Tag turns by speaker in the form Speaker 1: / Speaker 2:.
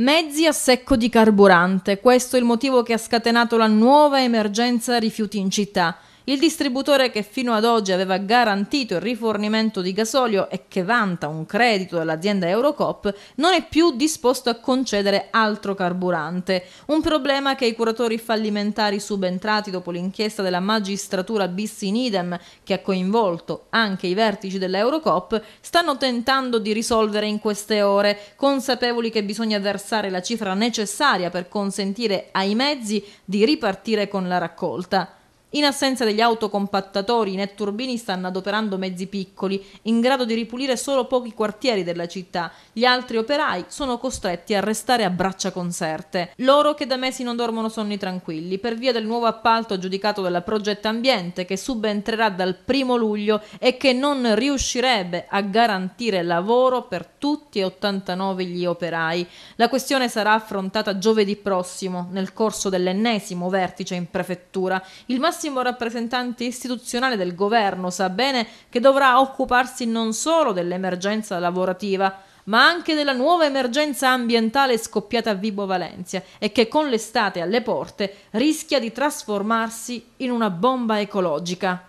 Speaker 1: Mezzi a secco di carburante, questo è il motivo che ha scatenato la nuova emergenza rifiuti in città. Il distributore che fino ad oggi aveva garantito il rifornimento di gasolio e che vanta un credito dall'azienda Eurocop non è più disposto a concedere altro carburante, un problema che i curatori fallimentari subentrati dopo l'inchiesta della magistratura bis in idem che ha coinvolto anche i vertici dell'Eurocop stanno tentando di risolvere in queste ore, consapevoli che bisogna versare la cifra necessaria per consentire ai mezzi di ripartire con la raccolta. In assenza degli autocompattatori, i netturbini stanno adoperando mezzi piccoli, in grado di ripulire solo pochi quartieri della città. Gli altri operai sono costretti a restare a braccia concerte. Loro che da mesi non dormono sonni tranquilli, per via del nuovo appalto aggiudicato dalla Progetta Ambiente che subentrerà dal primo luglio e che non riuscirebbe a garantire lavoro per tutti e 89 gli operai. La questione sarà affrontata giovedì prossimo, nel corso dell'ennesimo vertice in prefettura. Il massimo massimo rappresentante istituzionale del governo sa bene che dovrà occuparsi non solo dell'emergenza lavorativa, ma anche della nuova emergenza ambientale scoppiata a Vibo Valencia e che con l'estate alle porte rischia di trasformarsi in una bomba ecologica.